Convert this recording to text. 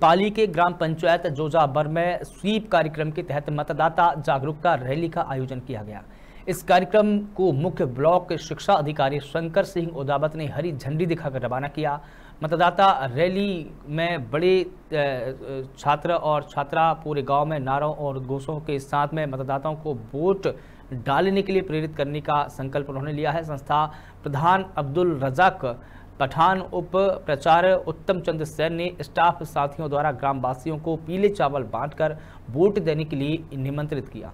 पाली के ग्राम पंचायत जोजाबर में स्वीप कार्यक्रम के तहत मतदाता जागरूकता रैली का आयोजन किया गया इस कार्यक्रम को मुख्य ब्लॉक शिक्षा अधिकारी शंकर सिंह उदावत ने हरी झंडी दिखाकर रवाना किया मतदाता रैली में बड़े छात्र और छात्रा पूरे गांव में नारों और घोषों के साथ में मतदाताओं को वोट डालने के लिए प्रेरित करने का संकल्प उन्होंने लिया है संस्था प्रधान अब्दुल रजाक पठान उप प्रचार उत्तम चंद्र सैन ने स्टाफ साथियों द्वारा ग्रामवासियों को पीले चावल बांटकर वोट देने के लिए निमंत्रित किया